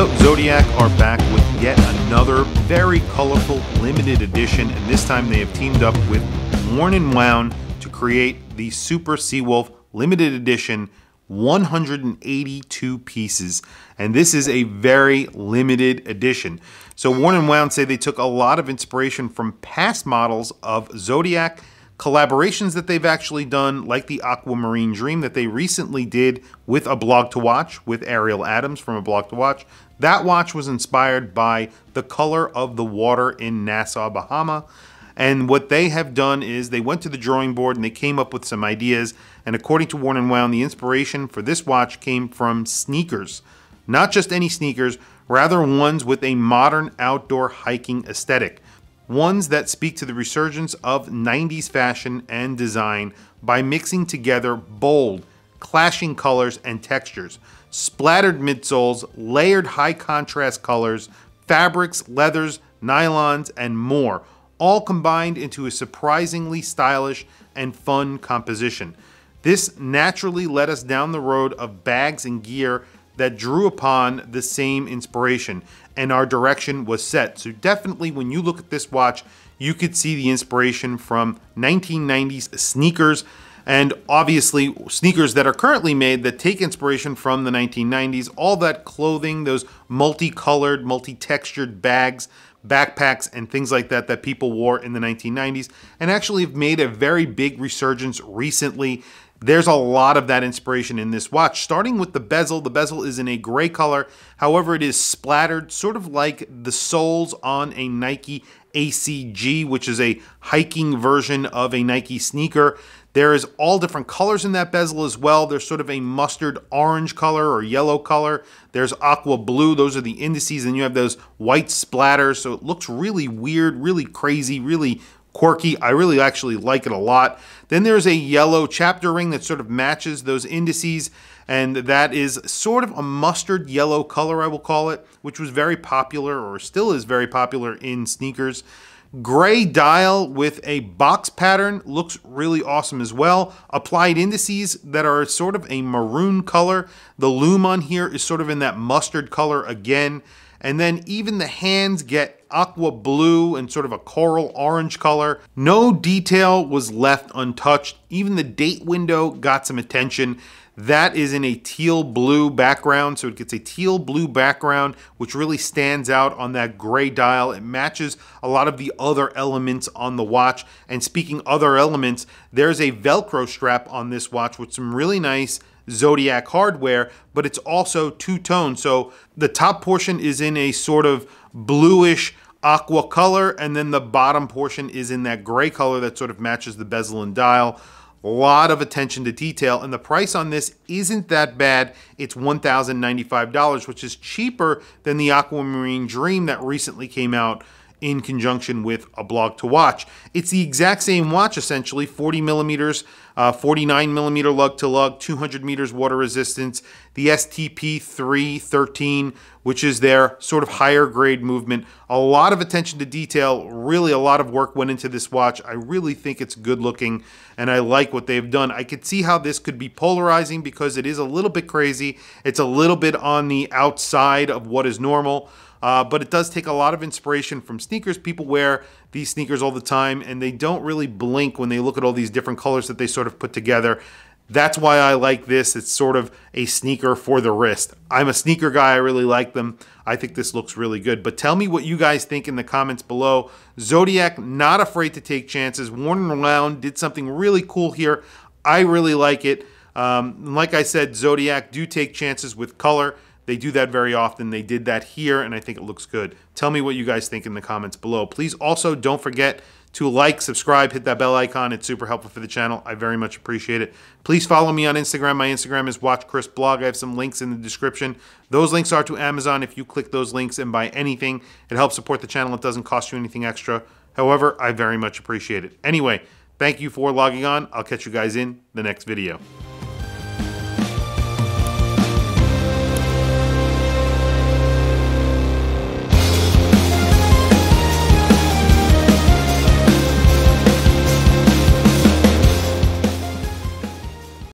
So, Zodiac are back with yet another very colorful limited edition, and this time they have teamed up with Worn and Wound to create the Super Seawolf limited edition 182 pieces. And this is a very limited edition. So, Worn and Wound say they took a lot of inspiration from past models of Zodiac collaborations that they've actually done, like the Aquamarine Dream that they recently did with a blog to watch with Ariel Adams from a blog to watch. That watch was inspired by the color of the water in Nassau, Bahama. And what they have done is they went to the drawing board and they came up with some ideas. And according to Warren and Wound, the inspiration for this watch came from sneakers. Not just any sneakers, rather ones with a modern outdoor hiking aesthetic ones that speak to the resurgence of 90s fashion and design by mixing together bold, clashing colors and textures, splattered midsoles, layered high contrast colors, fabrics, leathers, nylons, and more, all combined into a surprisingly stylish and fun composition. This naturally led us down the road of bags and gear that drew upon the same inspiration, and our direction was set. So definitely when you look at this watch, you could see the inspiration from 1990s sneakers and obviously sneakers that are currently made that take inspiration from the 1990s, all that clothing, those multicolored, multi-textured bags, backpacks and things like that that people wore in the 1990s and actually have made a very big resurgence recently there's a lot of that inspiration in this watch, starting with the bezel. The bezel is in a gray color. However, it is splattered, sort of like the soles on a Nike ACG, which is a hiking version of a Nike sneaker. There is all different colors in that bezel as well. There's sort of a mustard orange color or yellow color. There's aqua blue. Those are the indices. And you have those white splatters. So it looks really weird, really crazy, really quirky. I really actually like it a lot. Then there's a yellow chapter ring that sort of matches those indices, and that is sort of a mustard yellow color, I will call it, which was very popular or still is very popular in sneakers. Gray dial with a box pattern looks really awesome as well. Applied indices that are sort of a maroon color. The lume on here is sort of in that mustard color again. And then even the hands get aqua blue and sort of a coral orange color. No detail was left untouched. Even the date window got some attention. That is in a teal blue background, so it gets a teal blue background, which really stands out on that gray dial. It matches a lot of the other elements on the watch. And speaking other elements, there's a Velcro strap on this watch with some really nice Zodiac hardware, but it's also two-tone. So the top portion is in a sort of bluish aqua color, and then the bottom portion is in that gray color that sort of matches the bezel and dial. A lot of attention to detail, and the price on this isn't that bad. It's $1,095, which is cheaper than the Aquamarine Dream that recently came out in conjunction with a blog to watch. It's the exact same watch essentially 40 millimeters, uh, 49 millimeter lug to lug, 200 meters water resistance, the STP 313, which is their sort of higher grade movement. A lot of attention to detail, really a lot of work went into this watch. I really think it's good looking and I like what they've done. I could see how this could be polarizing because it is a little bit crazy, it's a little bit on the outside of what is normal. Uh, but it does take a lot of inspiration from sneakers. People wear these sneakers all the time and they don't really blink when they look at all these different colors that they sort of put together. That's why I like this. It's sort of a sneaker for the wrist. I'm a sneaker guy. I really like them. I think this looks really good. But tell me what you guys think in the comments below. Zodiac, not afraid to take chances. Worn around, did something really cool here. I really like it. Um, like I said, Zodiac do take chances with color. They do that very often. They did that here, and I think it looks good. Tell me what you guys think in the comments below. Please also don't forget to like, subscribe, hit that bell icon. It's super helpful for the channel. I very much appreciate it. Please follow me on Instagram. My Instagram is watchchrisblog. I have some links in the description. Those links are to Amazon. If you click those links and buy anything, it helps support the channel. It doesn't cost you anything extra. However, I very much appreciate it. Anyway, thank you for logging on. I'll catch you guys in the next video.